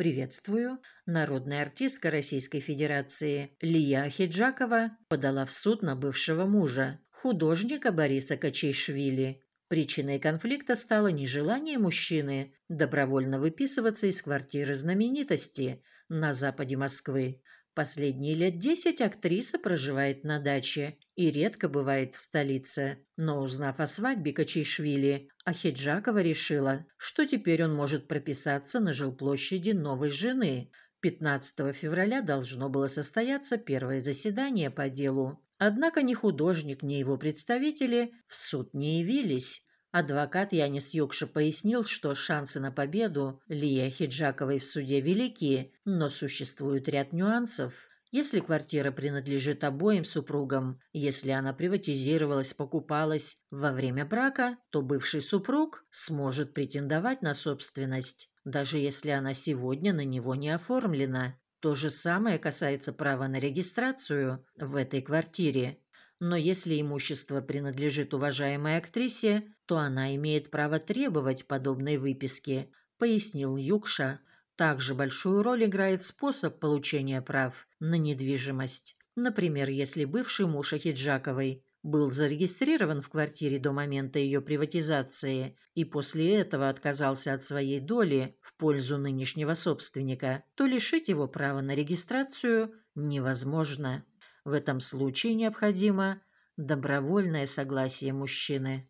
«Приветствую». Народная артистка Российской Федерации Лия Хиджакова подала в суд на бывшего мужа, художника Бориса Качишвили. Причиной конфликта стало нежелание мужчины добровольно выписываться из квартиры знаменитости на западе Москвы. Последние лет десять актриса проживает на даче и редко бывает в столице. Но узнав о свадьбе Качишвили, Ахиджакова решила, что теперь он может прописаться на жилплощади новой жены. 15 февраля должно было состояться первое заседание по делу. Однако ни художник, ни его представители в суд не явились, Адвокат Янис Юкша пояснил, что шансы на победу Лия Хиджаковой в суде велики, но существует ряд нюансов. Если квартира принадлежит обоим супругам, если она приватизировалась, покупалась во время брака, то бывший супруг сможет претендовать на собственность, даже если она сегодня на него не оформлена. То же самое касается права на регистрацию в этой квартире но если имущество принадлежит уважаемой актрисе, то она имеет право требовать подобной выписки, пояснил Юкша. Также большую роль играет способ получения прав на недвижимость. Например, если бывший муж Ахиджаковой был зарегистрирован в квартире до момента ее приватизации и после этого отказался от своей доли в пользу нынешнего собственника, то лишить его права на регистрацию невозможно. В этом случае необходимо добровольное согласие мужчины.